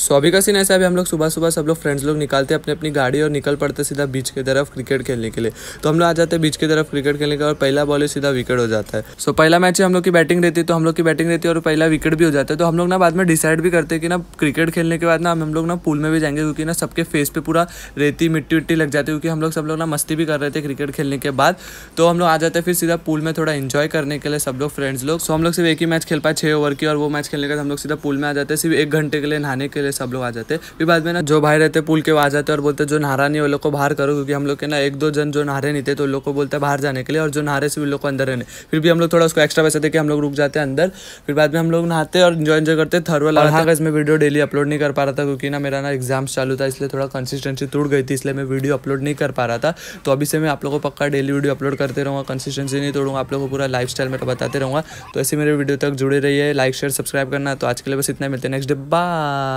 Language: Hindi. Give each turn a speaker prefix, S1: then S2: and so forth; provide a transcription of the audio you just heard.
S1: सौभी का सीन ऐसा है हम लोग सुबह सुबह सब लोग फ्रेंड्स लोग निकालते हैं अपनी अपनी गाड़ी और निकल पड़ते सीधा बीच की तरफ क्रिकेट खेलने के लिए तो हम लोग आ जाते हैं बीच की तरफ क्रिकेट खेलने के और पहला बॉल ही सीधा विकेट हो जाता है सो पहला मैच हम लोग की बैटिंग रहती है तो हम लोग की बैटिंग रहती है और पहला विकेट भी हो जाता है तो हम लोग ना बाद में डिसाइड भी करते हैं कि ना क्रिकेट खेलने के बाद ना हम लोग ना पूल में भी जाएंगे क्योंकि ना सबके फेस पे पूरा रेती मिट्टी विट्टी लग जाती है क्योंकि हम लोग सब लोग ना मस्ती भी कर रहे थे क्रिकेट खेलने के बाद तो हम लोग आ जाते हैं फिर सीधा पूल में थोड़ा इन्जॉय करने के लिए सब लोग फ्रेंड्स लोग सो हम लोग सिर्फ एक ही मैच खेल पाए छः ओवर की और वो मैच खेलने के बाद हम लोग सीधा पूल में आ जाते हैं सिर्फ एक घंटे के लिए नहाने के लिए लिए सब लोग आ जाते हैं फिर बाद में ना जो भाई रहते पुल के वो आ जाते और बोलते जो नहारा नहीं वो लोग को बाहर करो क्योंकि हम लोग के ना एक दो जन जो नहारे नहीं थे तो लोग को बोलते हैं बाहर जाने के लिए और जो नहारे से उन लोग को अंदर रहने फिर भी हम लोग थोड़ा उसको एक्स्ट्रा पैसा देके हम लोग रुक जाते हैं अंदर फिर बाद में हम लोग नहाते और इन्जॉय इन्जॉय करते थर्ड वाला हाँ अगर मैं वीडियो डेली अपलोड नहीं कर पा रहा था क्योंकि ना मेरा ना एग्जाम्स चालू था इसलिए थोड़ा कंसिस्टेंसी टूट गई थी इसलिए मैं वीडियो अपलोड नहीं कर पा रहा था तो अभी से मैं आप लोग को पक्का डेली वीडियो अपलोड करते रहूँगा कंसिस्टेंसी नहीं तोड़ूंगा आप लोग को पूरा लाइफ स्टाइल में बताते रहूँगा तो ऐसे मेरे वीडियो तक जुड़े रहिए लाइक शेयर सब्सक्राइब करना तो आज के लिए बस इतना मिलते हैं नेक्स्ट डे बाय